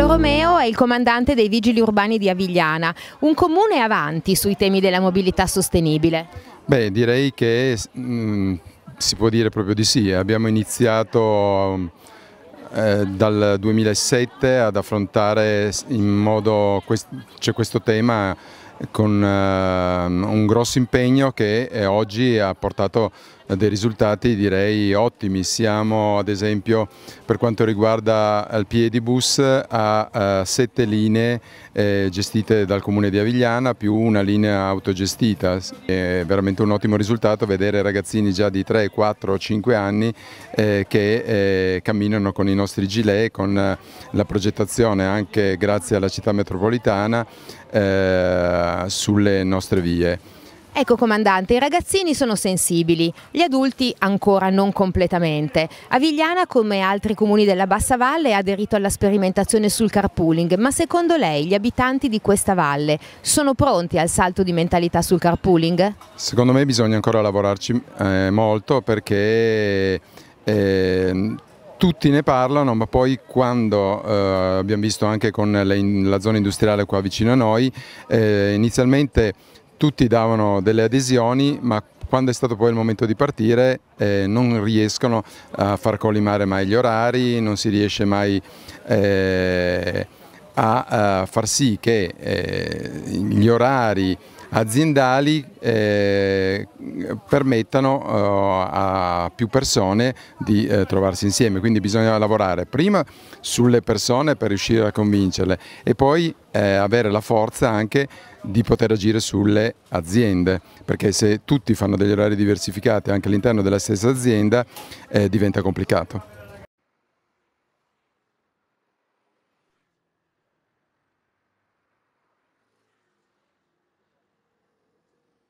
Antonello Romeo è il comandante dei Vigili Urbani di Avigliana, un comune avanti sui temi della mobilità sostenibile. Beh, direi che mh, mm, si può dire proprio di sì. Abbiamo iniziato eh, dal 2007 ad affrontare in modo, c'è questo tema con ehm, un grosso impegno che eh, oggi ha portato eh, dei risultati direi ottimi. Siamo ad esempio per quanto riguarda eh, il Piedibus a uh, sette linee eh, gestite dal comune di Avigliana più una linea autogestita. È veramente un ottimo risultato vedere ragazzini già di 3, 4, 5 anni eh, che eh, camminano con i nostri gilet, con la progettazione anche grazie alla città metropolitana eh, sulle nostre vie. Ecco comandante, i ragazzini sono sensibili, gli adulti ancora non completamente. Avigliana, come altri comuni della Bassa Valle, ha aderito alla sperimentazione sul carpooling, ma secondo lei gli abitanti di questa valle sono pronti al salto di mentalità sul carpooling? Secondo me bisogna ancora lavorarci eh, molto perché eh, tutti ne parlano, ma poi quando eh, abbiamo visto anche con le, la zona industriale qua vicino a noi, eh, inizialmente tutti davano delle adesioni, ma quando è stato poi il momento di partire eh, non riescono a far collimare mai gli orari, non si riesce mai eh, a, a, far sì che eh, gli orari aziendali eh, permettano uh, a più persone di uh, trovarsi insieme, quindi bisogna lavorare prima sulle persone per riuscire a convincerle e poi eh, avere la forza anche di poter agire sulle aziende, perché se tutti fanno degli orari diversificati anche all'interno della stessa azienda eh, diventa complicato.